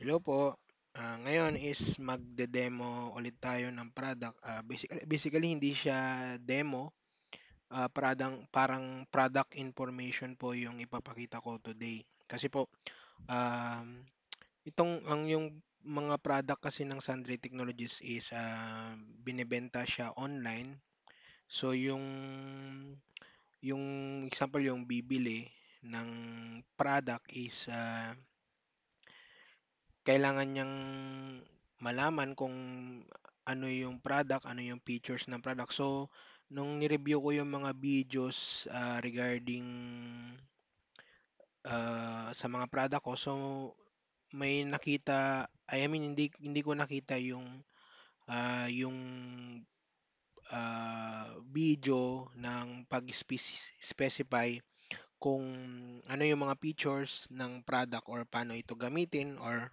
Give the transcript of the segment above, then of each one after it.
Hello po. Uh, ngayon is magde-demo ulit tayo ng product. Uh, basically, basically hindi siya demo. Uh, ah, parang, parang product information po yung ipapakita ko today. Kasi po, um, uh, itong ang yung mga product kasi ng Sundry Technologies is uh, binebenta siya online. So yung yung example yung bibili ng product is uh, kailangan niyang malaman kung ano yung product, ano yung features ng product. So, nung ni-review ko yung mga videos uh, regarding uh, sa mga product ko, so may nakita, I mean hindi hindi ko nakita yung uh, yung uh, video ng pag-specify kung ano yung mga features ng product or paano ito gamitin or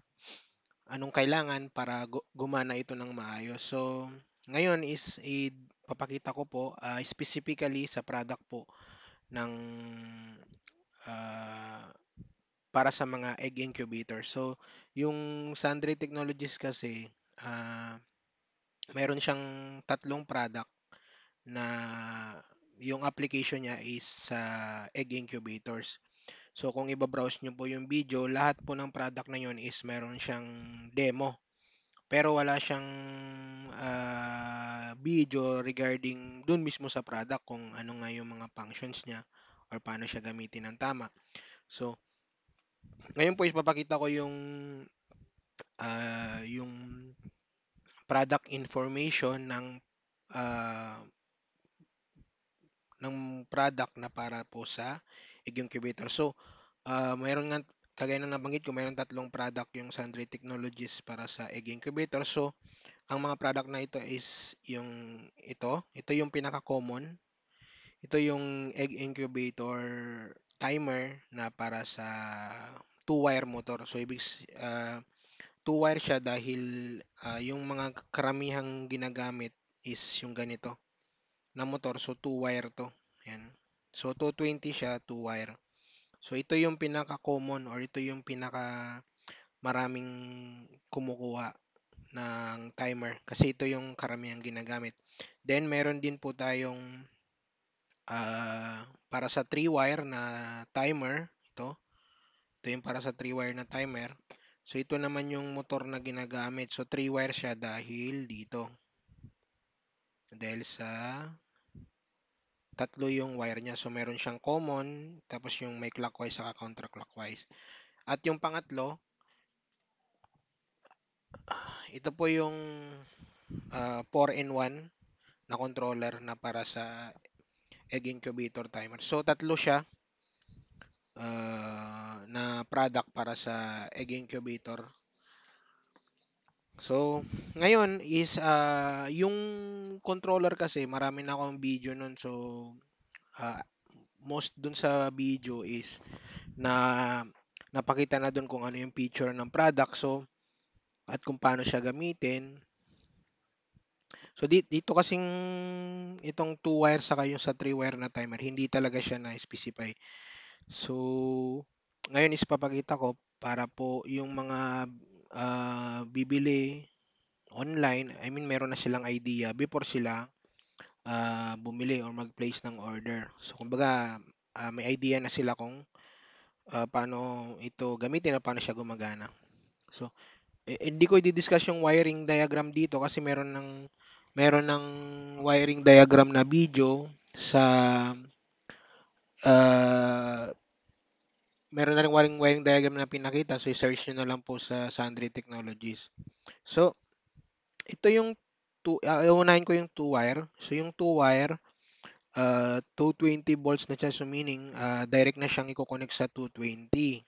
anong kailangan para gumana ito ng maayos. So, ngayon is ipapakita ko po uh, specifically sa product po ng uh, para sa mga egg incubator. So, yung Sundry Technologies kasi uh, ah, mayroon siyang tatlong product na yung application niya is sa uh, egg incubators. So kung ibabrowse nyo po yung video, lahat po ng product na yun is meron siyang demo. Pero wala siyang uh, video regarding dun mismo sa product kung ano nga yung mga functions niya or paano siya gamitin ng tama. So, ngayon po is papakita ko yung uh, yung product information ng uh, ng product na para po sa incubator. So, uh, mayroon nga, kagaya na nabanggit ko, mayroon tatlong product yung Sundry Technologies para sa egg incubator. So, ang mga product na ito is yung ito. Ito yung pinaka-common. Ito yung egg incubator timer na para sa two-wire motor. So, ibig, uh, two-wire siya dahil uh, yung mga karamihang ginagamit is yung ganito na motor. So, two-wire to. Yan. So 220 siya, 2 wire. So ito yung pinaka common or ito yung pinaka maraming kumukuha ng timer kasi ito yung karamihan ginagamit. Then meron din po tayong uh, para sa 3 wire na timer, ito. Ito yung para sa 3 wire na timer. So ito naman yung motor na ginagamit. So 3 wire siya dahil dito. Dahil sa tatlo yung wire niya. So, meron siyang common, tapos yung may clockwise at counterclockwise. At yung pangatlo, ito po yung 4-in-1 ah, na controller na para sa egg incubator timer. So, tatlo siya uh, na product para sa egg incubator So, ngayon is uh, yung controller kasi marami na akong video nun. So, uh, most dun sa video is na napakita na dun kung ano yung feature ng product. So, at kung paano siya gamitin. So, dito, dito kasing itong 2-wire saka yung sa 3-wire na timer, hindi talaga siya na-specify. So, ngayon is papakita ko para po yung mga uh, bibili online, I mean meron na silang idea before sila uh, bumili or mag-place ng order. So kumbaga uh, may idea na sila kung uh, paano ito gamitin at paano siya gumagana. So eh, hindi ko i-discuss yung wiring diagram dito kasi meron ng meron ng wiring diagram na video sa uh, meron na rin waring wiring diagram na pinakita. So, i-search nyo na lang po sa Sundry Technologies. So, ito yung, two, uh, ko yung 2-wire. So, yung 2-wire, uh, 220 volts na siya. So, meaning, uh, direct na siyang i-connect sa 220.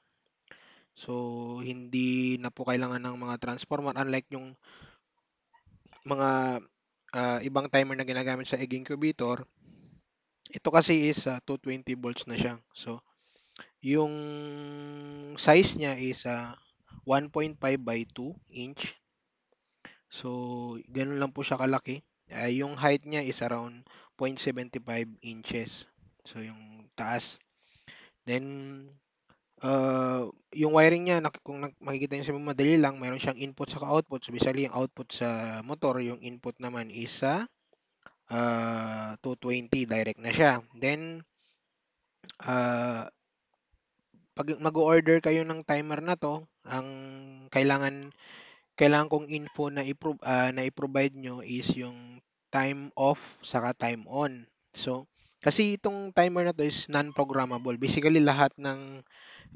So, hindi na po kailangan ng mga transformer. Unlike yung mga uh, ibang timer na ginagamit sa egg incubator, ito kasi is uh, 220 volts na siya. So, yung size niya is ah, 1.5 by 2 inch. So, ganun lang po siya kalaki. Uh, yung height niya is around 0.75 inches. So, yung taas. Then, uh, yung wiring niya, kung makikita niyo sa madali lang, mayroon siyang input sa output. So, basically, yung output sa motor, yung input naman is sa uh, ah, 220, direct na siya. Then, uh, pag mag-order kayo ng timer na to, ang kailangan kailangan kong info na i uh, ah, na i-provide nyo is yung time off saka time on. So, kasi itong timer na to is non-programmable. Basically, lahat ng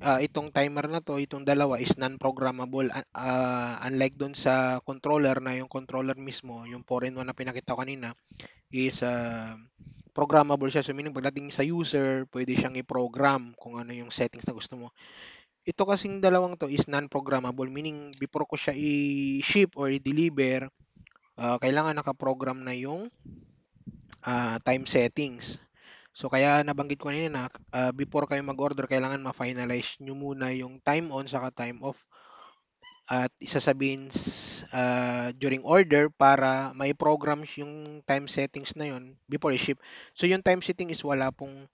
uh, itong timer na to, itong dalawa is non-programmable. Uh, unlike doon sa controller na yung controller mismo, yung 4-in-1 na pinakita ko kanina, is uh, programmable siya. So, meaning pagdating sa user, pwede siyang i-program kung ano yung settings na gusto mo. Ito kasing dalawang to is non-programmable, meaning before ko siya i-ship or i-deliver, uh, kailangan nakaprogram na yung uh, time settings. So, kaya nabanggit ko na na uh, before kayo mag-order, kailangan ma-finalize nyo muna yung time on saka time off at isasabihin uh, ah, during order para may program yung time settings na yon before ship. So yung time setting is wala pong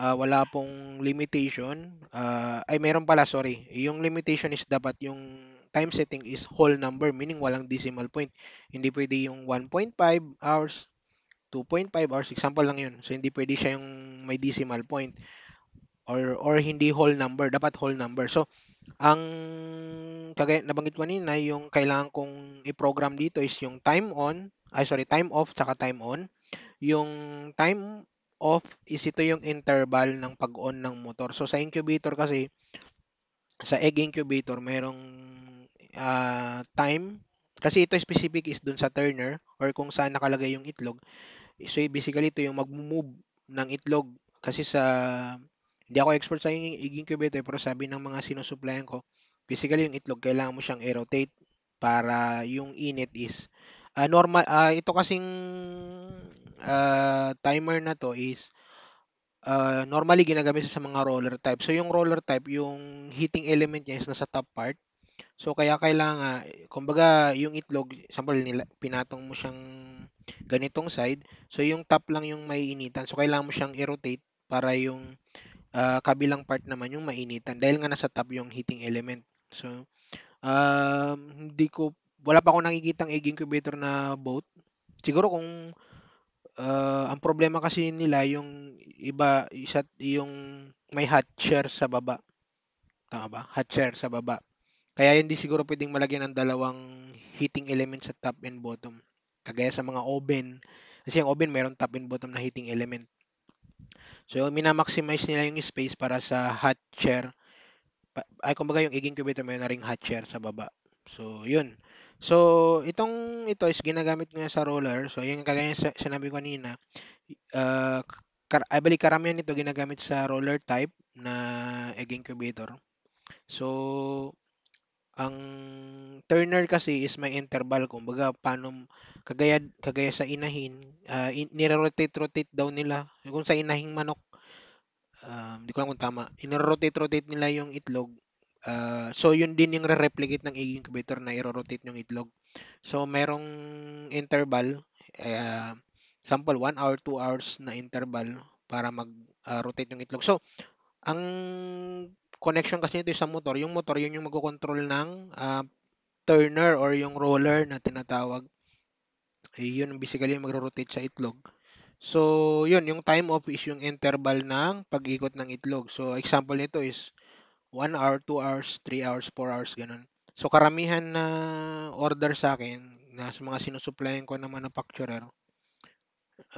uh, wala pong limitation. Uh, ay meron pala, sorry. Yung limitation is dapat yung time setting is whole number meaning walang decimal point. Hindi pwede yung 1.5 hours, 2.5 hours, example lang yun. So hindi pwede siya yung may decimal point or or hindi whole number, dapat whole number. So ang kagaya nabanggit ko na yung kailangan kong i-program dito is yung time on, ay sorry, time off saka time on. Yung time off is ito yung interval ng pag-on ng motor. So sa incubator kasi, sa egg incubator, merong uh, time. Kasi ito specific is dun sa turner or kung saan nakalagay yung itlog. So basically ito yung mag-move ng itlog kasi sa hindi ako expert sa incubator pero sabi ng mga sinusuplayan ko, basically yung itlog kailangan mo siyang i-rotate para yung init is uh, normal uh, ito kasing uh, timer na to is uh, normally ginagamit sa mga roller type. So yung roller type, yung heating element niya is nasa top part. So kaya kailangan, kumbaga yung itlog, sample nila, pinatong mo siyang ganitong side. So yung top lang yung may initan. So kailangan mo siyang i-rotate para yung uh, kabilang part naman yung mainitan dahil nga nasa top yung heating element. So, um, hindi ko, wala pa akong nakikitang egg incubator na boat. Siguro kung uh, ang problema kasi nila yung iba, isa, yung may hatcher sa baba. Tama ba? Hatcher sa baba. Kaya hindi siguro pwedeng malagyan ng dalawang heating element sa top and bottom. Kagaya sa mga oven. Kasi yung oven, meron top and bottom na heating element. So, minamaximize nila yung space para sa hot chair. Ay, kumbaga yung iging cubito may na ring hot chair sa baba. So, yun. So, itong ito is ginagamit nga sa roller. So, yung kagaya sa, sinabi ko kanina, uh, I believe karamihan nito ginagamit sa roller type na egg incubator. So, ang turner kasi is may interval kumbaga paano kagaya kagaya sa inahin uh, in, nire-rotate rotate daw nila kung sa inahing manok hindi um, uh, ko lang kung tama iniro-rotate rotate nila yung itlog Uh, so yun din yung re-replicate ng incubator na i-rotate yung itlog. So merong interval uh, sample 1 hour, 2 hours na interval para mag-rotate yung itlog. So ang connection kasi ito sa motor. Yung motor, yun yung magkocontrol ng uh, turner or yung roller na tinatawag. Eh, yun basically yung magro-rotate sa itlog. So, yun, yung time off is yung interval ng pag-ikot ng itlog. So, example nito is 1 hour, 2 hours, 3 hours, 4 hours, ganun. So, karamihan na order sa akin, na sa mga sinusupplyan ko ah, ng manufacturer,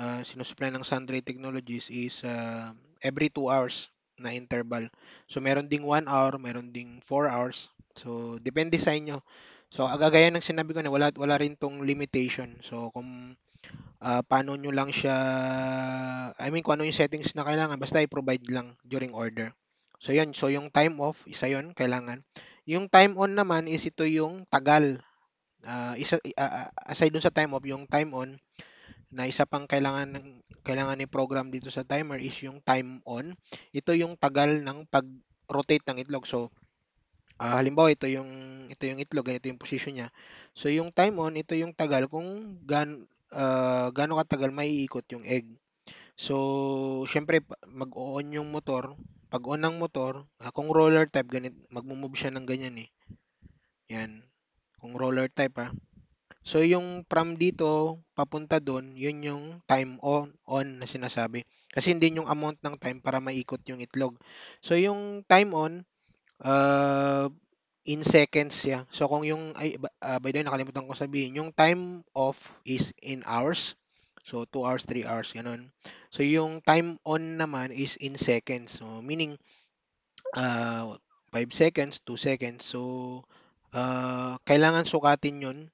uh, sinusupply ng Sundry Technologies is uh, every 2 hours na interval. So, meron ding 1 hour, meron ding 4 hours. So, depende sa inyo. So, agagaya ng sinabi ko na wala, wala rin tong limitation. So, kung uh, paano nyo lang siya, I mean, kung ano yung settings na kailangan, basta i-provide lang during order. So, yun. So, yung time off, isa yun, kailangan. Yung time on naman is ito yung tagal. Uh, isa, uh, aside dun sa time off, yung time on, na isa pang kailangan ng kailangan ni program dito sa timer is yung time on. Ito yung tagal ng pag-rotate ng itlog. So uh, halimbawa ito yung ito yung itlog, ganito yung position niya. So yung time on, ito yung tagal kung gan uh, gaano katagal maiikot yung egg. So syempre mag-on yung motor, pag on ng motor, uh, kung roller type ganit magmo-move siya ng ganyan eh. Yan. Kung roller type ah. So yung from dito papunta doon, yun yung time on on na sinasabi. Kasi hindi yung amount ng time para maikot yung itlog. So yung time on uh, in seconds siya. So kung yung ay, uh, by the way nakalimutan ko sabihin, yung time off is in hours. So 2 hours, 3 hours ganun. So yung time on naman is in seconds. So meaning uh, ah, 5 seconds, 2 seconds. So, uh, kailangan sukatin yun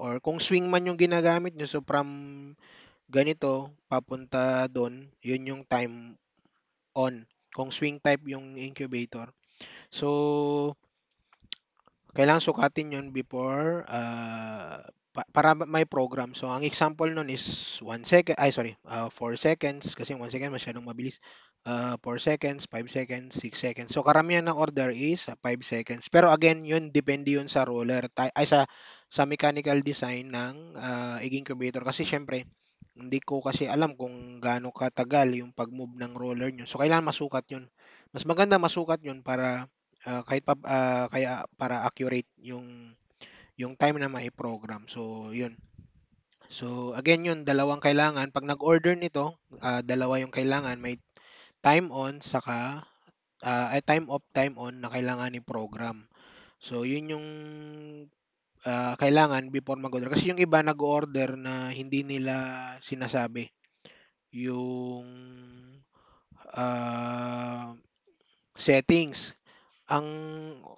or kung swing man yung ginagamit nyo, so from ganito papunta doon, yun yung time on. Kung swing type yung incubator. So, kailangan sukatin yun before uh, para may program. So, ang example nun is 1 second, ay sorry, uh, ah, 4 seconds kasi 1 second masyadong mabilis uh, ah, 4 seconds, 5 seconds, 6 seconds. So karamihan ng order is 5 ah, seconds. Pero again, yun depende yun sa roller ay sa sa mechanical design ng uh, incubator kasi syempre hindi ko kasi alam kung gaano katagal yung pag-move ng roller nyo. So kailangan masukat yun. Mas maganda masukat yun para uh, kahit pa, uh, kaya para accurate yung yung time na mai-program. So yun. So again yun, dalawang kailangan. Pag nag-order nito, uh, dalawa yung kailangan. May Time on saka, ah, ay time off, time on na kailangan i-program. So, yun yung, ah, kailangan before mag-order. Kasi yung iba nag order na hindi nila sinasabi yung, ah, settings. Ang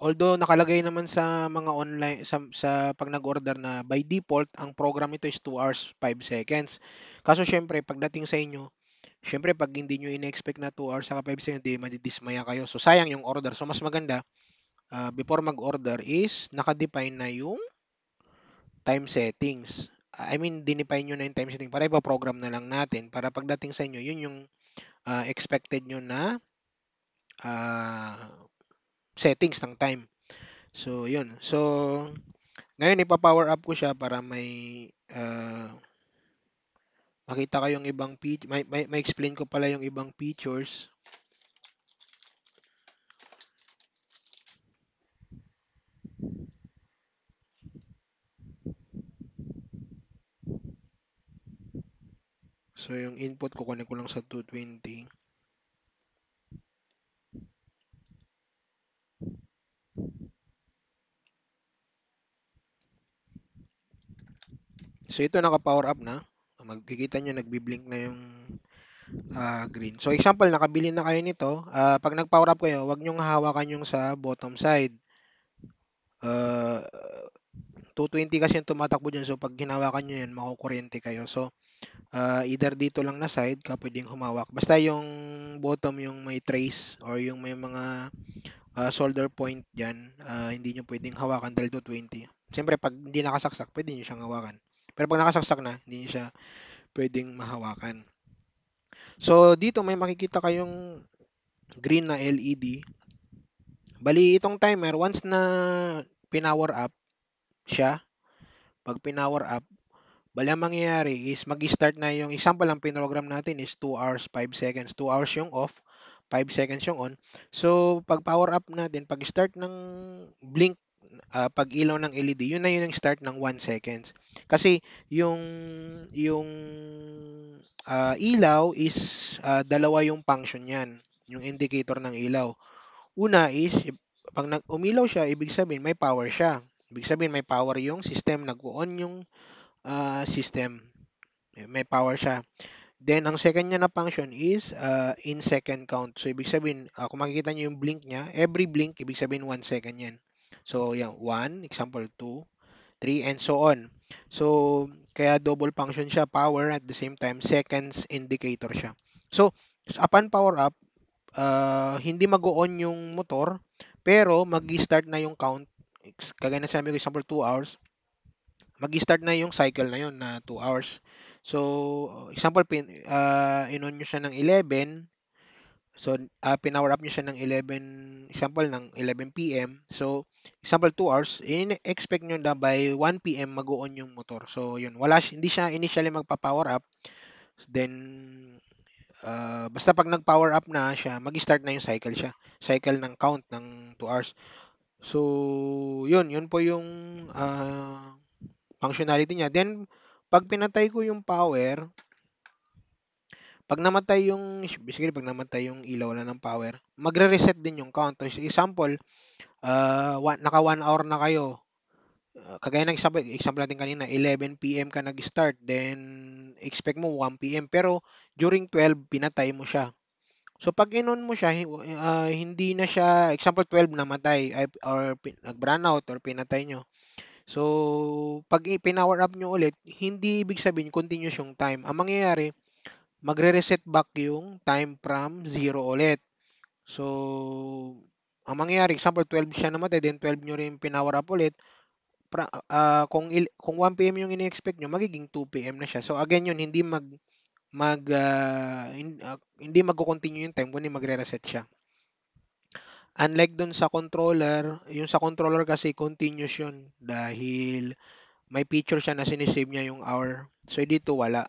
although nakalagay naman sa mga online sa sa 'pag nag-order na by default ang program ito is 2 hours 5 seconds. Kaso syempre pagdating sa inyo syempre pag hindi nyo in-expect na 2 hours saka 5 seconds, hindi madidismaya kayo. So, sayang yung order. So, mas maganda, uh, before mag-order is, nakadefine na yung time settings. I mean, dinefine nyo na yung time setting para ipa-program na lang natin para pagdating sa inyo, yun yung uh, expected nyo na uh, settings ng time. So, yun. So, ngayon, ipa-power up ko siya para may uh, Makita ko yung ibang picture. May, may, may explain ko pala yung ibang features. So, yung input ko, kunin ko lang sa 220. So, ito naka-power up na. Magkikita nyo, nagbiblink na yung uh, green. So, example, nakabili na kayo nito. Uh, pag nag-power up kayo, wag nyong hawakan yung sa bottom side. Uh, ah, 220 kasi yung tumatakbo dyan. So, pag hinawakan nyo yan, makukuryente kayo. So, uh, either dito lang na side ka pwedeng humawak. Basta yung bottom, yung may trace or yung may mga uh, solder point dyan, uh, hindi nyo pwedeng hawakan dahil 220. Siyempre, pag hindi nakasaksak, pwede nyo siyang hawakan. Pero pag nakasaksak na, hindi siya pwedeng mahawakan. So, dito may makikita kayong green na LED. Bali, itong timer, once na pinower up siya, pag pinower up, bali ang mangyayari is mag-start na yung example ang pinrogram natin is 2 hours 5 seconds. 2 hours yung off, 5 seconds yung on. So, pag power up natin, pag start ng blink uh, pag-ilaw ng LED, yun na yun ang start ng 1 seconds. Kasi yung yung uh, ilaw is uh, dalawa yung function niyan, yung indicator ng ilaw. Una is pag nag umilaw siya, ibig sabihin may power siya. Ibig sabihin may power yung system, nag-on yung uh, system. May power siya. Then, ang second niya na function is uh, in second count. So, ibig sabihin, uh, kung makikita niyo yung blink niya, every blink, ibig sabihin 1 second yan. So, yan, 1, example 2, 3, and so on. So, kaya double function siya, power, at the same time, seconds indicator siya. So, upon power up, uh, hindi mag-on yung motor, pero mag-start na yung count. Kagaya na sinabi ko, example, 2 hours. Mag-start na yung cycle na yun na 2 hours. So, example, pin, uh, inon nyo siya ng 11, So, uh, pinower up nyo siya ng 11, example, ng 11 p.m. So, example, 2 hours, in-expect nyo na by 1 p.m. mag-on yung motor. So, yun, wala, hindi siya initially magpa-power up. Then, uh, basta pag nag-power up na siya, mag-start na yung cycle siya. Cycle ng count ng 2 hours. So, yun, yun po yung uh, functionality niya. Then, pag pinatay ko yung power, pag namatay yung, basically pag namatay yung ilaw, wala ng power, magre-reset din yung counter. So, example, uh, one, naka 1 hour na kayo, uh, kagaya ng example, example natin kanina, 11 p.m. ka nag-start, then expect mo 1 p.m. Pero during 12, pinatay mo siya. So pag inon mo siya, uh, hindi na siya, example 12 namatay or nag-brown out or pinatay nyo. So pag i-power up nyo ulit, hindi ibig sabihin continuous yung time. Ang mangyayari, magre-reset back yung time from 0 ulit. So, ang mangyayari, example, 12 siya namatay, then 12 nyo rin pinower up ulit. Pra, uh, kung, il, kung 1 p.m. yung ini-expect nyo, magiging 2 p.m. na siya. So, again yun, hindi mag, mag uh, ah, in, uh, ah, hindi magko-continue yung time kundi magre-reset siya. Unlike dun sa controller, yung sa controller kasi continuous yun dahil may feature siya na sinisave niya yung hour. So, dito wala.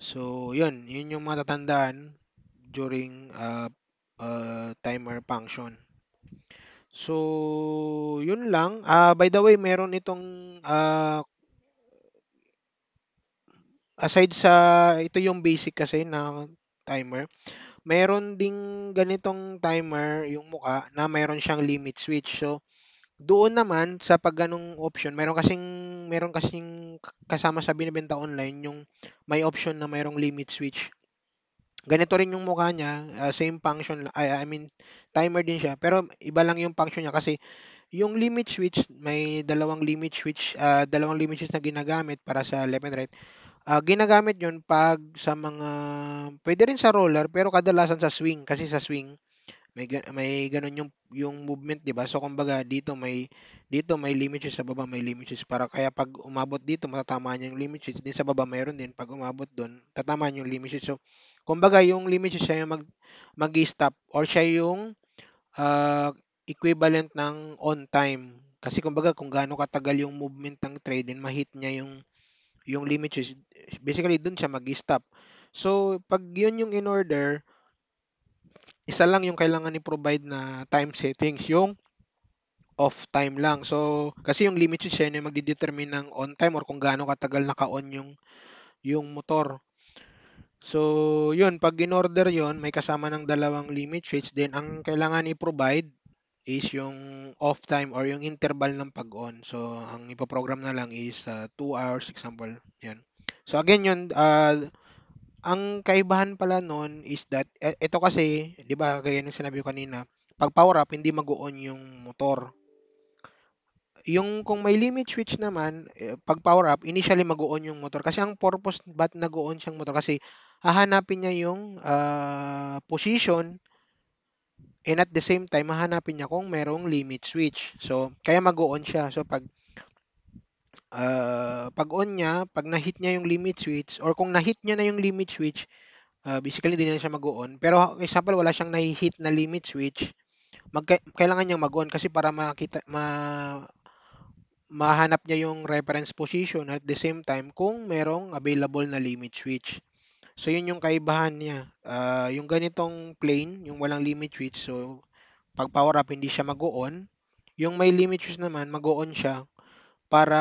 So, yun. Yun yung matatandaan during uh, uh, timer function. So, yun lang. Uh, by the way, meron itong uh, aside sa ito yung basic kasi na timer meron ding ganitong timer yung muka na meron siyang limit switch so doon naman sa pag ganong option meron kasing meron kasing kasama sa binibenta online, yung may option na mayroong limit switch. Ganito rin yung mukha niya, uh, same function, I, I mean, timer din siya, pero iba lang yung function niya kasi yung limit switch, may dalawang limit switch, uh, dalawang limit switch na ginagamit para sa left and right. Uh, ginagamit yun pag sa mga, pwede rin sa roller, pero kadalasan sa swing, kasi sa swing, may may ganun yung yung movement, 'di ba? So kumbaga dito may dito may limit switch sa baba, may limit switch para kaya pag umabot dito matatamaan niya yung limit switch din sa baba mayroon din pag umabot doon tatamaan yung limit switch. So kumbaga yung limit switch siya yung mag magi-stop or siya yung uh, equivalent ng on time. Kasi kumbaga kung gaano katagal yung movement ng trade then mahit niya yung yung limit switch. Basically doon siya magi-stop. So pag yun yung in order, isa lang yung kailangan ni-provide na time settings, yung off time lang. So, kasi yung limit switch yun yung magdidetermine ng on time or kung gaano katagal naka-on yung, yung motor. So, yun, pag in-order yun, may kasama ng dalawang limit switch, then ang kailangan i-provide is yung off time or yung interval ng pag-on. So, ang ipoprogram na lang is uh, ah, 2 hours, example. Yan. So, again, yun, uh, ang kaibahan pala noon is that, e- ito kasi, di ba, gaya ng sinabi ko kanina, pag power up, hindi mag-on yung motor. Yung kung may limit switch naman, e, pag power up, initially mag-on yung motor. Kasi ang purpose, ba't nag-on siyang motor? Kasi hahanapin niya yung uh, position and at the same time, hahanapin niya kung merong limit switch. So, kaya mag-on siya. So, pag ah, pag on niya, pag na-hit niya yung limit switch, or kung na-hit niya na yung limit switch, ah, basically hindi na siya mag-on. Pero example, wala siyang na-hit na limit switch, mag kailangan niyang mag-on kasi para makita, ma, mahanap niya yung reference position at the same time kung merong available na limit switch. So, yun yung kaibahan niya. Ah, yung ganitong plane, yung walang limit switch, so pag power up, hindi siya mag-on. Yung may limit switch naman, mag-on siya para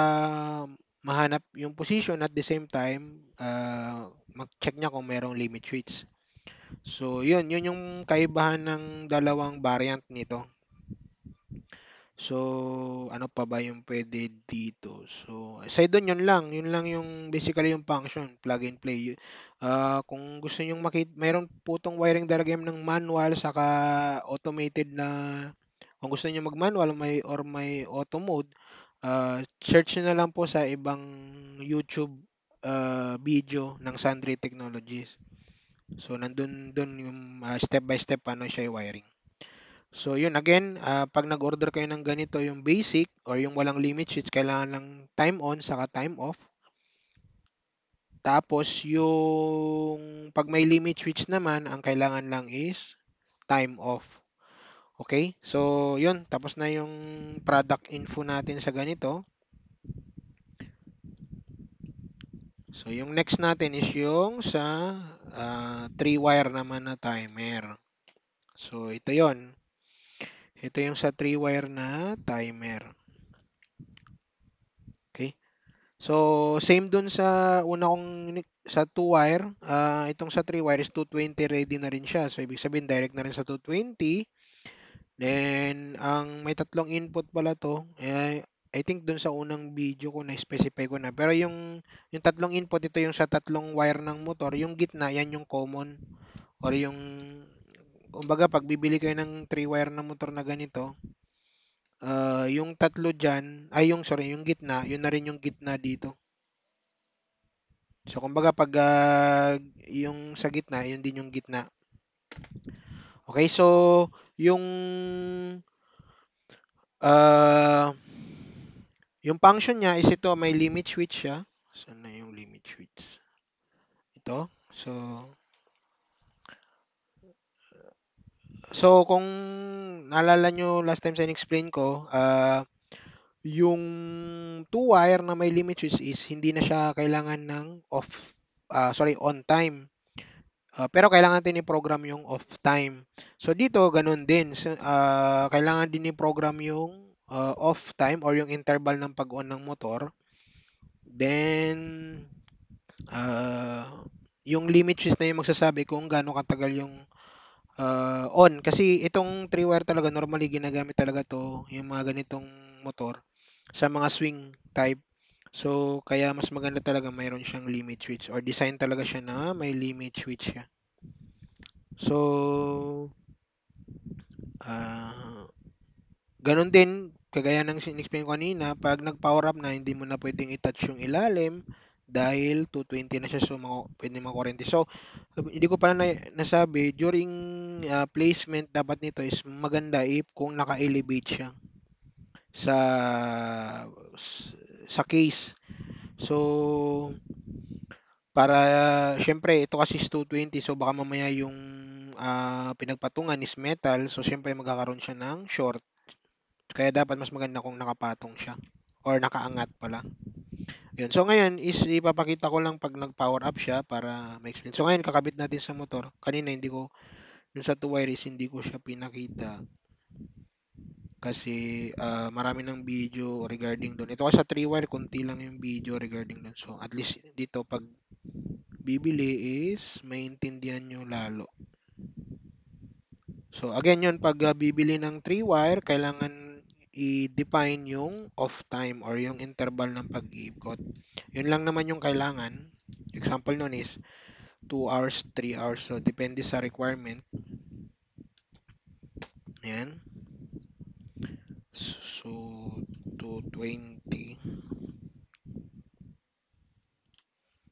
mahanap yung position at the same time uh, mag-check niya kung mayroong limit switch. So, yun. Yun yung kaibahan ng dalawang variant nito. So, ano pa ba yung pwede dito? So, aside doon, yun lang. Yun lang yung basically yung function, plug and play. Uh, kung gusto nyo makita, mayroon putong wiring diagram ng manual saka automated na kung gusto niyo mag-manual may, or may auto mode, Uh, search na lang po sa ibang YouTube uh, video ng Sundry Technologies. So, nandun dun yung ah, step by step paano siya wiring. So, yun again, uh, pag nag-order kayo ng ganito, yung basic or yung walang limit switch, kailangan ng time on saka time off. Tapos, yung pag may limit switch naman, ang kailangan lang is time off. Okay? So, yun. Tapos na yung product info natin sa ganito. So, yung next natin is yung sa 3-wire ah, uh, naman na timer. So, ito yon Ito yung sa 3-wire na timer. Okay? So, same dun sa una kong sa 2-wire. Uh, ah, itong sa 3-wire is 220 ready na rin siya. So, ibig sabihin, direct na rin sa 220. Then, ang may tatlong input pala to. Eh, I think dun sa unang video ko na-specify ko na. Pero yung, yung tatlong input, ito yung sa tatlong wire ng motor. Yung gitna, yan yung common. Or yung, kumbaga, pag bibili kayo ng 3-wire na motor na ganito, uh, yung tatlo dyan, ay yung, sorry, yung gitna, yun na rin yung gitna dito. So, kumbaga, pag uh, yung sa gitna, yun din yung gitna. Okay, so, yung uh, yung function niya is ito, may limit switch siya. So, na yung limit switch? Ito. So, so kung naalala nyo last time sa explain ko, uh, yung two-wire na may limit switch is hindi na siya kailangan ng off, uh, sorry, on time. Ah, pero kailangan din i-program yung off time. So dito, ganun din. So, uh, kailangan din i-program yung uh, off time or yung interval ng pag-on ng motor. Then, uh, yung limit switch na yung magsasabi kung gaano katagal yung uh, on. Kasi itong three wire talaga, normally ginagamit talaga to yung mga ganitong motor sa mga swing type So, kaya mas maganda talaga mayroon siyang limit switch or design talaga siya na may limit switch siya. So, uh, ganun din, kagaya ng sin-explain ko kanina, pag nag-power up na, hindi mo na pwedeng i-touch yung ilalim dahil 220 na siya so mga, pwede mga 40. So, hindi ko pala na, nasabi, during uh, placement dapat nito is maganda if kung naka-elevate siya sa sa case. So, para, syempre, ito kasi is 220, so baka mamaya yung uh, pinagpatungan is metal, so syempre magkakaroon siya ng short. Kaya dapat mas maganda kung nakapatong siya or nakaangat pala. Yun. So ngayon is ipapakita ko lang pag nag-power up siya para ma-explain. So ngayon kakabit natin sa motor. Kanina hindi ko yung sa two wires hindi ko siya pinakita kasi uh, marami ng video regarding doon. Ito kasi sa 3 wire, kunti lang yung video regarding doon. So, at least dito pag bibili is maintindihan nyo lalo. So, again yun, pag uh, bibili ng 3 wire, kailangan i-define yung off time or yung interval ng pag-iikot. Yun lang naman yung kailangan. Example nun is 2 hours, 3 hours. So, depende sa requirement. Ayan. So, to 20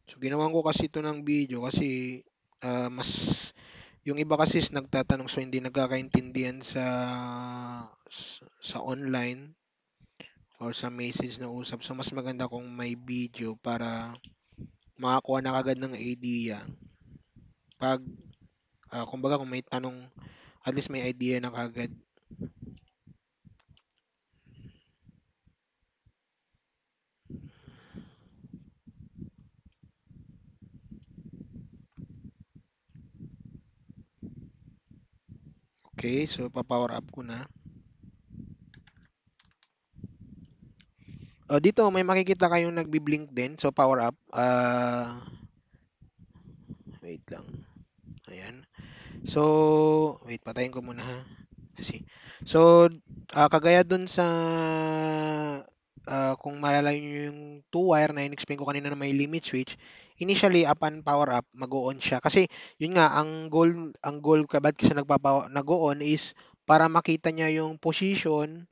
So, ginawa ko kasi ito ng video kasi uh, mas yung iba kasi nagtatanong so hindi nagkakaintindihan sa sa online or sa message na usap. So, mas maganda kung may video para makakuha na kagad ng idea. Pag, uh, kumbaga kung may tanong, at least may idea na kagad. Okay, so pa-power up ko na. Oh, dito may makikita kayong nagbi-blink din. So power up. Uh, wait lang. Ayan. So, wait, patayin ko muna ha. Kasi so uh, kagaya dun sa Ah, kung malalayo nyo yung 2 wire na in-explain ko kanina na may limit switch, initially upon power up, mag-on siya. Kasi yun nga, ang goal, ang goal ka ba't kasi nag-on is para makita niya yung position,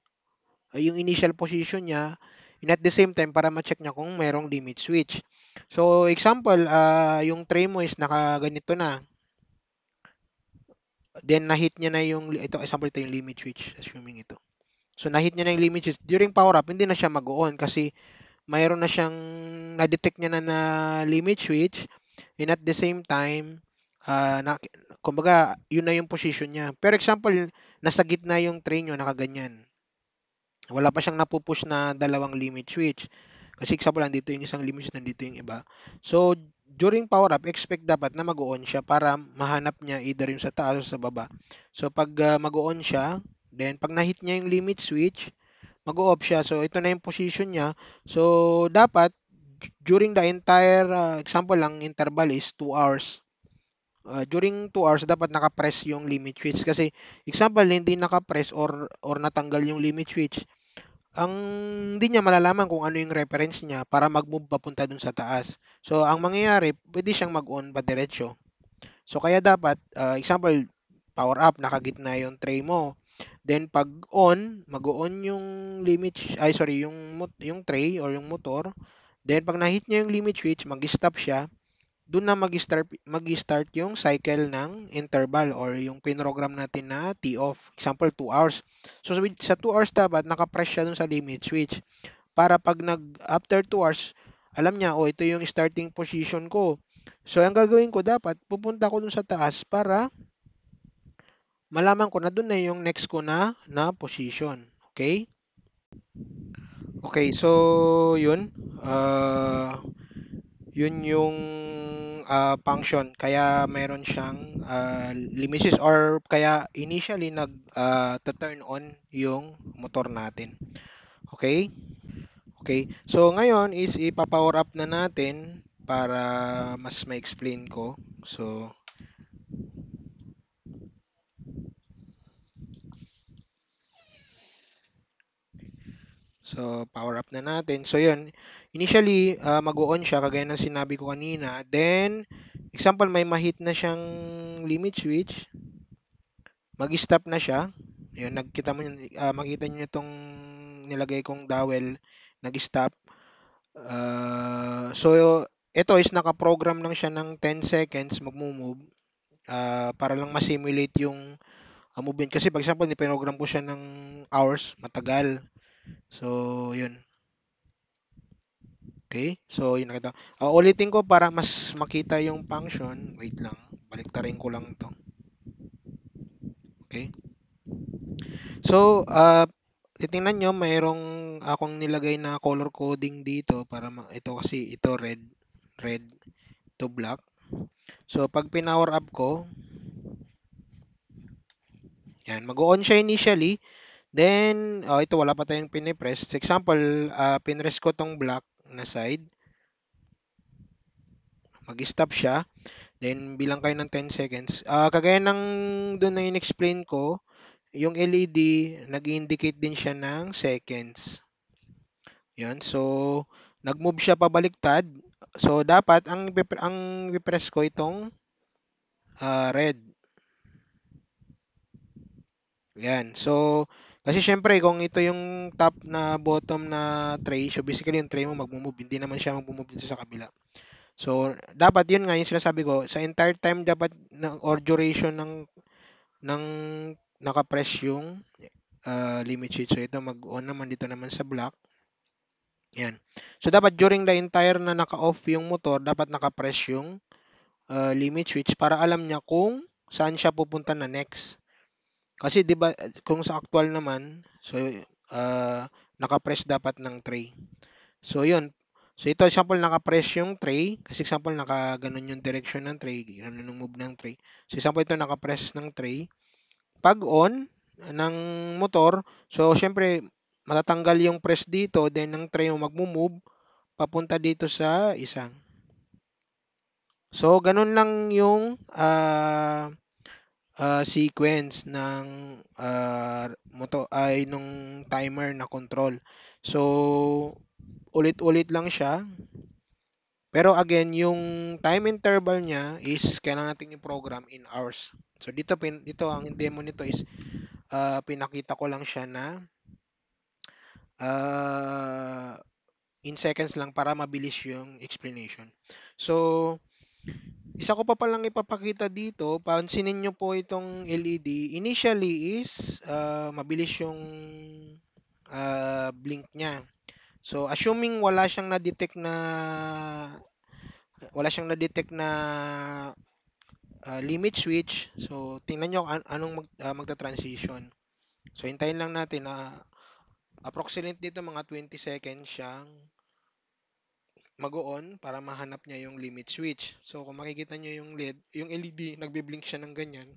yung initial position niya, and at the same time, para ma-check niya kung merong limit switch. So, example, uh, yung tray mo is nakaganito na. Then, na-hit niya na yung, ito, example, ito yung limit switch, assuming ito. So, na-hit niya na yung limit switch. During power-up, hindi na siya mag-on kasi mayroon na siyang na-detect niya na na limit switch and at the same time, uh, na, kumbaga, yun na yung position niya. Pero example, nasa gitna yung train nyo, nakaganyan. Wala pa siyang napupush na dalawang limit switch. Kasi example, dito yung isang limit switch, nandito yung iba. So, during power-up, expect dapat na mag-on siya para mahanap niya either yung sa taas o sa baba. So, pag uh, mag-on siya, Then, pag na-hit niya yung limit switch, mag-off siya. So, ito na yung position niya. So, dapat, during the entire, uh, example lang, interval is 2 hours. Uh, during 2 hours, dapat nakapress yung limit switch. Kasi, example, hindi nakapress or, or natanggal yung limit switch, ang hindi niya malalaman kung ano yung reference niya para mag-move papunta dun sa taas. So, ang mangyayari, pwede siyang mag-on ba diretso. So, kaya dapat, uh, example, power up, nakagitna yung tray mo Then pag on, mag-on yung limit ay sorry, yung yung tray or yung motor. Then pag na-hit niya yung limit switch, mag-stop siya. Doon na mag-start mag-start yung cycle ng interval or yung pinrogram natin na T off. Example 2 hours. So sa 2 hours dapat naka-press siya dun sa limit switch para pag nag after 2 hours, alam niya, oh, ito yung starting position ko. So, ang gagawin ko dapat, pupunta ko dun sa taas para malaman ko na doon na eh, yung next ko na, na position. Okay? Okay, so yun. Uh, yun yung uh, function. Kaya meron siyang uh, ah, limits or kaya initially nag uh, turn on yung motor natin. Okay? Okay. So ngayon is ipa-power up na natin para mas ma-explain ko. So So, power up na natin. So, yun. Initially, uh, ah, mag-on siya, kagaya ng sinabi ko kanina. Then, example, may ma mahit na siyang limit switch. Mag-stop na siya. Yun, nagkita mo, uh, makita nyo itong nilagay kong dowel. Nag-stop. Uh, so, ito is nakaprogram lang siya ng 10 seconds mag-move. Uh, para lang ma-simulate yung uh, movement. Kasi, pag example, ni pinogram ko siya ng hours, matagal So, yun. Okay? So, yun nakita. Uh, ulitin ko para mas makita yung function. Wait lang. Baliktarin ko lang to. Okay? So, uh, titingnan nyo, mayroong akong nilagay na color coding dito para ito kasi ito red, red to black. So, pag pinower up ko, yan, mag-on siya initially. Then, oh, ito wala pa tayong pinipress. For example, uh, pinress ko tong black na side. Mag-stop siya. Then, bilang kayo ng 10 seconds. Uh, kagaya ng doon na in-explain ko, yung LED, nag-indicate din siya ng seconds. Yan. So, nag-move siya pabaliktad. So, dapat, ang, ang press ko itong uh, red. Yan. So, kasi syempre, kung ito yung top na bottom na tray, so basically yung tray mo magmumove, hindi naman siya magmumove dito sa kabila. So, dapat yun nga yung sinasabi ko, sa entire time dapat ng or duration ng ng naka-press yung uh, limit switch. So, ito mag-on naman dito naman sa black. Yan. So, dapat during the entire na naka-off yung motor, dapat naka-press yung uh, limit switch para alam niya kung saan siya pupunta na next. Kasi 'di ba kung sa actual naman, so ah, naka-press dapat ng tray. So 'yun. So ito example naka-press yung tray, kasi example naka ganun yung direction ng tray, ganun yung move ng tray. So example ito naka-press ng tray. Pag on ng motor, so syempre matatanggal yung press dito, then ang tray mo magmo-move papunta dito sa isang. So ganun lang yung ah uh, ah, sequence ng, ah, moto ay nung timer na control. So, ulit-ulit lang siya. Pero again, yung time interval niya is kailangan natin i-program in hours. So dito pin dito ang demo nito is uh, pinakita ko lang siya na uh, in seconds lang para mabilis yung explanation. So isa ko pa palang ipapakita dito, pansinin nyo po itong LED. Initially is, uh, mabilis yung uh, blink niya. So, assuming wala siyang na-detect na wala siyang na-detect na uh, limit switch. So, tingnan nyo an anong mag, uh, magta-transition. So, hintayin lang natin na uh, approximately dito mga 20 seconds siyang mag-on para mahanap niya yung limit switch. So kung makikita niyo yung LED, yung LED nagbi-blink siya ng ganyan.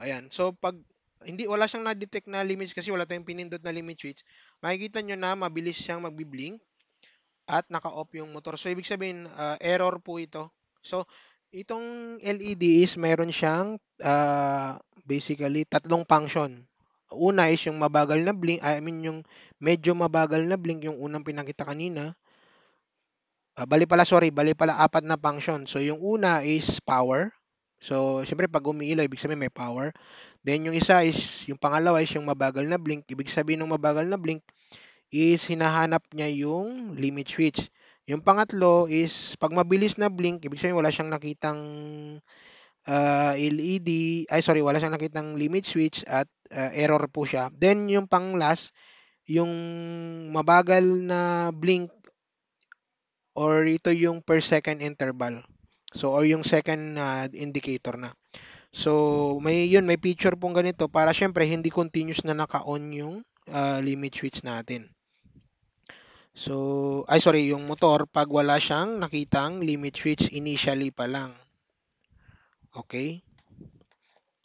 Ayan. So pag hindi wala siyang na-detect na limit kasi wala tayong pinindot na limit switch, makikita niyo na mabilis siyang magbi-blink at naka-off yung motor. So ibig sabihin uh, error po ito. So itong LED is meron siyang uh, basically tatlong function una is yung mabagal na blink, I mean yung medyo mabagal na blink, yung unang pinakita kanina. Uh, ah, bali pala, sorry, bali pala apat na function. So, yung una is power. So, siyempre pag umiilaw, ibig sabihin may power. Then, yung isa is, yung pangalawa is yung mabagal na blink. Ibig sabihin ng mabagal na blink is hinahanap niya yung limit switch. Yung pangatlo is, pag mabilis na blink, ibig sabihin wala siyang nakitang uh, ah, LED, ay sorry, wala siyang nakitang limit switch at ah, error po siya. Then yung pang last, yung mabagal na blink or ito yung per second interval. So or yung second ah, indicator na. So may yun, may feature pong ganito para syempre hindi continuous na naka-on yung ah, limit switch natin. So, ay sorry, yung motor pag wala siyang nakitang limit switch initially pa lang. Okay?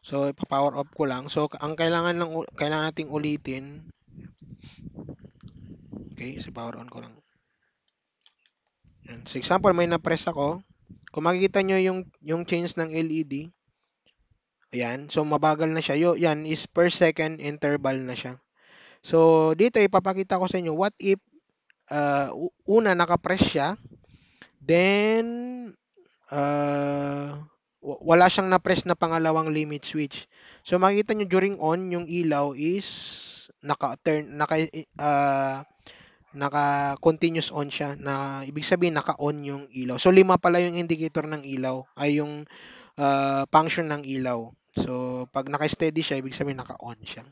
So, ipa-power off ko lang. So, ang kailangan, lang, kailangan nating ulitin. Okay, so power on ko lang. And, So, example, may na-press ako. Kung makikita nyo yung, yung change ng LED, ayan, so mabagal na siya. Yo, yan is per second interval na siya. So, dito ipapakita ko sa inyo, what if uh, una naka-press siya, then, uh, wala siyang na-press na pangalawang limit switch. So makikita nyo during on, yung ilaw is naka-turn, naka, uh, ah, naka-continuous on siya na ibig sabihin naka-on yung ilaw. So lima pala yung indicator ng ilaw ay yung uh, function ng ilaw. So pag naka-steady siya, ibig sabihin naka-on siya.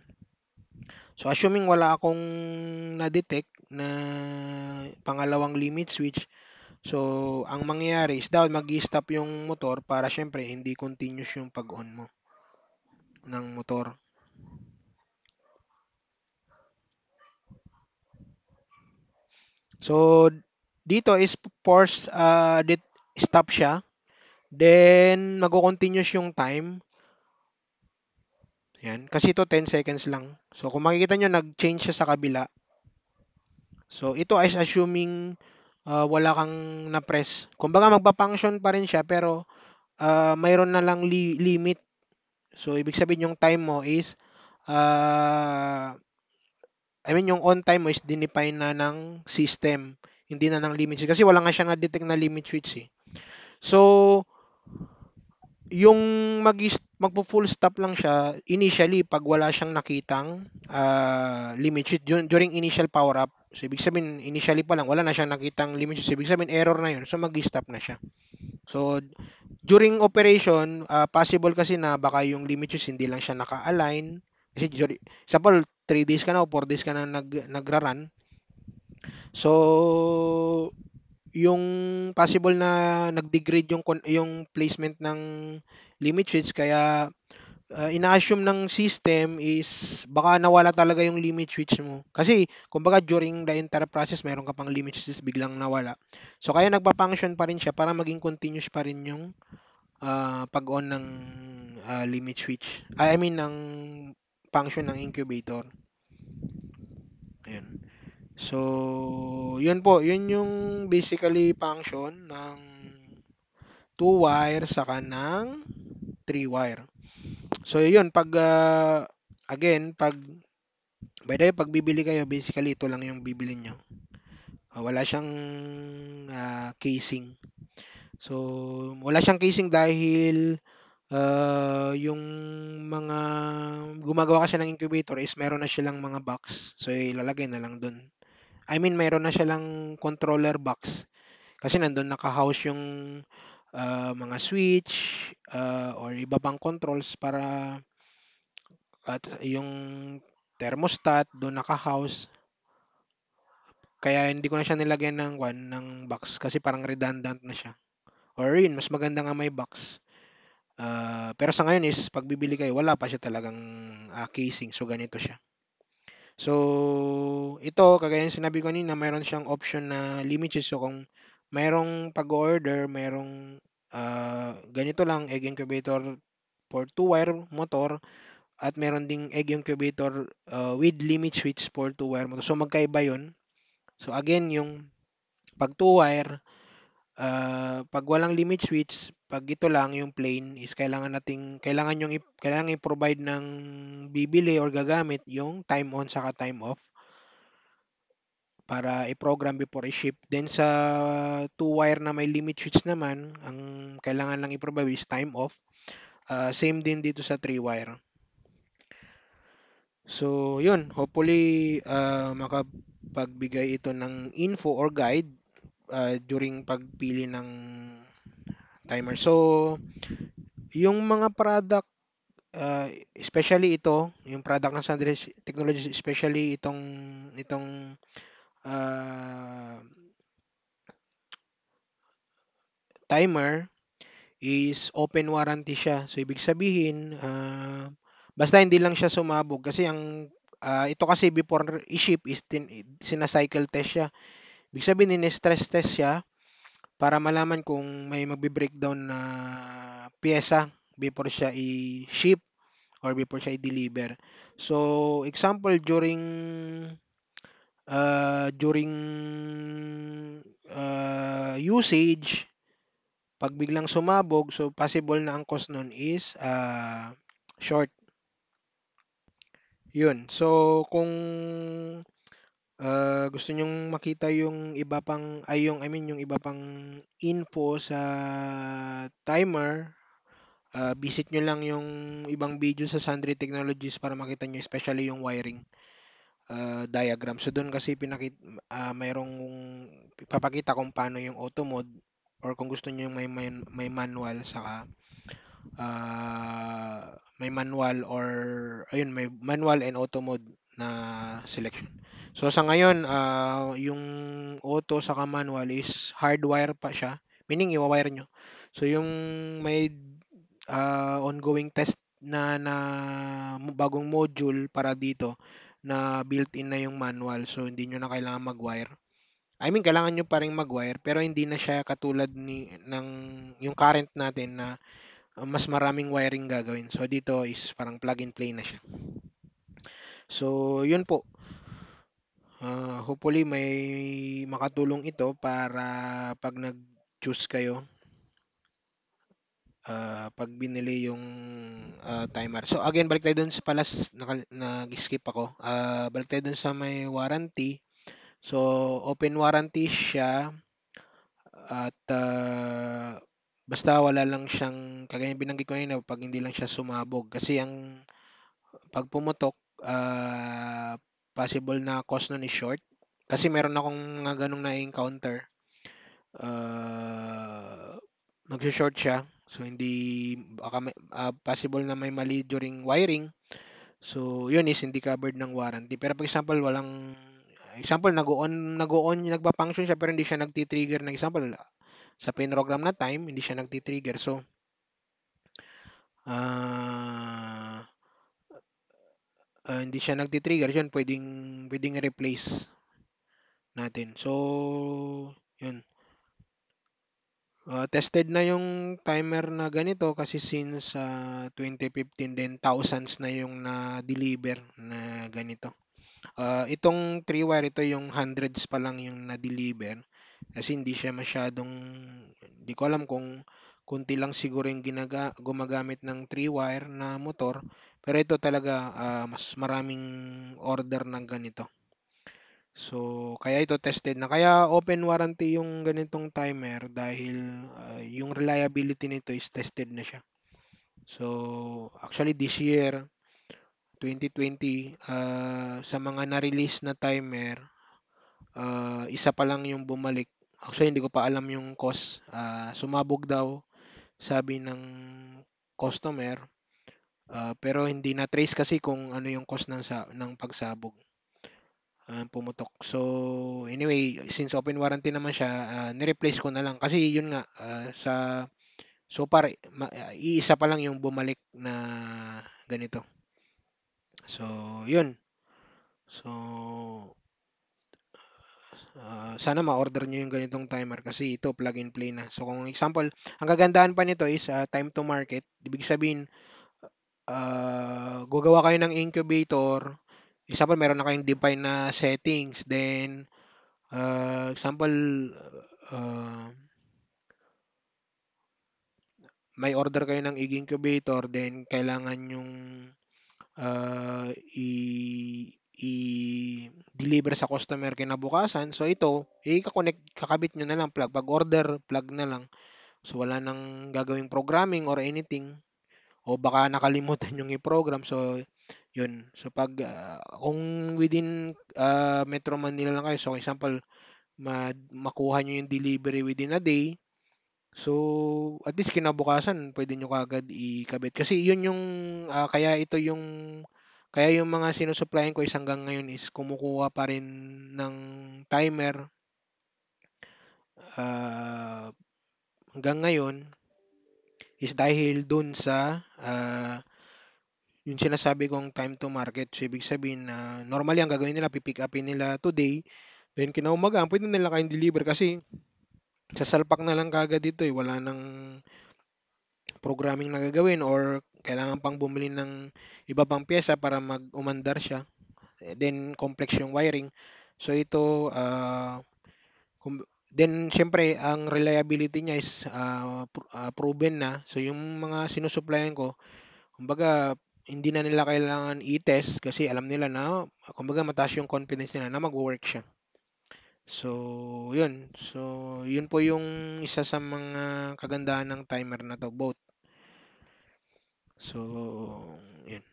So assuming wala akong na-detect na pangalawang limit switch, So, ang mangyayari is daw mag-stop yung motor para syempre hindi continuous yung pag-on mo ng motor. So, dito is force uh, stop siya. Then, mag-continuous yung time. Yan. Kasi ito 10 seconds lang. So, kung makikita nyo, nag-change siya sa kabila. So, ito is assuming uh, wala kang na-press. Kumbaga magpa-function pa rin siya pero uh, mayroon na lang li- limit. So ibig sabihin yung time mo is uh, I mean yung on time mo is dinefine na ng system, hindi na ng limit switch kasi wala nga siya na detect na limit switch eh. So yung mag magpo-full stop lang siya initially pag wala siyang nakitang uh, limit sheet during initial power up. So ibig sabihin initially pa lang wala na siyang nakitang limit sheet. So, ibig sabihin error na 'yun. So mag-stop na siya. So during operation, uh, possible kasi na baka yung limit sheet hindi lang siya naka-align. Kasi sa pal, 3 days ka na o 4 days ka na nag nagra-run. So yung possible na nag-degrade yung yung placement ng limit switch kaya uh, ina ng system is baka nawala talaga yung limit switch mo. Kasi, kumbaga during the entire process, meron ka pang limit switch biglang nawala. So, kaya nagpa-function pa rin siya para maging continuous pa rin yung uh, pag-on ng uh, limit switch. Ah, I mean, ng function ng incubator. Ayan. So, yun po. Yun yung basically function ng two wire saka ng 3 wire. So yun pag uh, again pag by the way pag bibili kayo basically ito lang yung bibili nyo. Uh, wala siyang uh, casing. So wala siyang casing dahil uh, yung mga gumagawa kasi ng incubator is meron na silang mga box. So ilalagay na lang doon. I mean, meron na siya controller box. Kasi nandun naka-house yung uh, mga switch uh, or iba pang controls para at yung thermostat doon naka-house kaya hindi ko na siya nilagay ng one ng box kasi parang redundant na siya or yun mas maganda nga may box uh, pero sa ngayon is pag bibili kayo wala pa siya talagang uh, casing so ganito siya so ito kagaya yung sinabi ko kanina mayroon siyang option na limit so kung merong pag-order, merong ah, ganito lang egg incubator for two-wire motor at meron ding egg incubator ah, with limit switch for two-wire motor. So magkaiba yun. So again, yung pag two-wire, ah, pag walang limit switch, pag ito lang yung plain is kailangan nating kailangan yung kailangan i-provide ng bibili or gagamit yung time on saka time off para i-program before i-ship. Then sa two-wire na may limit switch naman, ang kailangan lang i-provide is time off. Uh, same din dito sa three-wire. So, yun. Hopefully, uh, makapagbigay ito ng info or guide uh, during pagpili ng timer. So, yung mga product uh, especially ito, yung product ng Sunrise Technologies, especially itong itong uh, timer is open warranty siya. So ibig sabihin uh, basta hindi lang siya sumabog kasi ang uh, ito kasi before i-ship is tin, sina-cycle test siya. Ibig sabihin ni-stress test siya para malaman kung may magbe-breakdown na piyesa before siya i-ship or before siya i-deliver. So example during uh, during uh, usage pag biglang sumabog so possible na ang cause nun is uh, short yun so kung uh, gusto nyong makita yung iba pang ay yung I mean yung iba pang info sa timer uh, visit nyo lang yung ibang video sa Sundry Technologies para makita nyo especially yung wiring uh, diagram. So doon kasi pinakita uh, mayroong papakita kung paano yung auto mode or kung gusto niyo yung may, may may manual sa uh, may manual or ayun may manual and auto mode na selection. So sa ngayon uh, yung auto sa manual is hardwire pa siya, meaning iwa-wire nyo. So yung may uh, ongoing test na na bagong module para dito na built-in na yung manual so hindi nyo na kailangan mag-wire. I mean, kailangan nyo pa rin mag-wire pero hindi na siya katulad ni, ng yung current natin na ah, mas maraming wiring gagawin. So, dito is parang plug and play na siya. So, yun po. Uh, hopefully, may makatulong ito para pag nag-choose kayo uh, pag binili yung uh, timer. So again, balik tayo dun sa pala nag-skip ako. Uh, balik tayo dun sa may warranty. So open warranty siya at uh, basta wala lang siyang kagaya binanggit ko na pag hindi lang siya sumabog kasi ang pag pumutok uh, possible na cause nun is short kasi meron akong mga ganong na-encounter uh, magsushort siya So hindi baka may, uh, possible na may mali during wiring. So yun is hindi covered ng warranty. Pero for example, walang example nag-on nag-on nagpa-function siya pero hindi siya nagti-trigger ng example sa pin program na time, hindi siya nagti-trigger. So uh, uh, hindi siya nagti-trigger, yun pwedeng pwedeng replace natin. So yun. Uh, tested na yung timer na ganito kasi since uh, ah, 2015 din thousands na yung na-deliver na ganito. Uh, itong 3-wire, ito yung hundreds pa lang yung na-deliver kasi hindi siya masyadong, hindi ko alam kung kunti lang siguro yung ginaga, gumagamit ng 3-wire na motor pero ito talaga uh, mas maraming order ng ganito. So, kaya ito tested na. Kaya open warranty yung ganitong timer dahil uh, yung reliability nito is tested na siya. So, actually this year, 2020, uh, ah, sa mga na-release na timer, uh, isa pa lang yung bumalik. Actually, hindi ko pa alam yung cost. Uh, sumabog daw, sabi ng customer. Uh, pero hindi na-trace kasi kung ano yung cost ng, ng pagsabog um, pumutok. So, anyway, since open warranty naman siya, uh, nireplace ko na lang. Kasi yun nga, uh, sa, so far, ma, iisa pa lang yung bumalik na ganito. So, yun. So, uh, sana ma-order nyo yung ganitong timer kasi ito plug and play na. So, kung example, ang kagandahan pa nito is uh, time to market. Ibig sabihin, uh, gugawa kayo ng incubator, Example, meron na kayong define na settings. Then, uh, example, uh, may order kayo ng egg incubator, then kailangan yung uh, i- i-deliver sa customer kinabukasan. So ito, i-connect, eh, kakabit nyo na lang plug. Pag order, plug na lang. So wala nang gagawing programming or anything. O baka nakalimutan yung i-program. So yun. So pag ah, kung within ah, Metro Manila lang kayo, so example, ma makuha nyo yung delivery within a day, so at least kinabukasan pwede nyo kagad ikabit. Kasi yun yung, ah, kaya ito yung, kaya yung mga sinusupplyan ko is hanggang ngayon is kumukuha pa rin ng timer ah, hanggang ngayon is dahil dun sa ah, yung sinasabi kong time to market. So, ibig sabihin na normally ang gagawin nila, pipick upin nila today. Then, kinaumagaan, pwede nila kayong deliver kasi sasalpak na lang kagad dito eh. Wala nang programming na gagawin or kailangan pang bumili ng iba pang pyesa para mag-umandar siya. Then, complex yung wiring. So, ito, uh, then, syempre, ang reliability niya is uh, uh, proven na. So, yung mga sinusupplyan ko, kumbaga, hindi na nila kailangan i-test kasi alam nila na, kumbaga mataas yung confidence nila na mag-work siya. So, yun. So, yun po yung isa sa mga kagandahan ng timer na to, both. So, yun.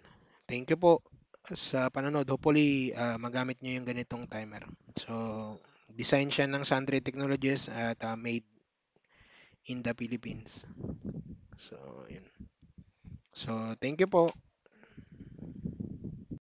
Thank you po sa panonood. Hopefully, uh, magamit nyo yung ganitong timer. So, design siya ng Sandre Technologies at uh, made in the Philippines. So, yun. So, thank you po.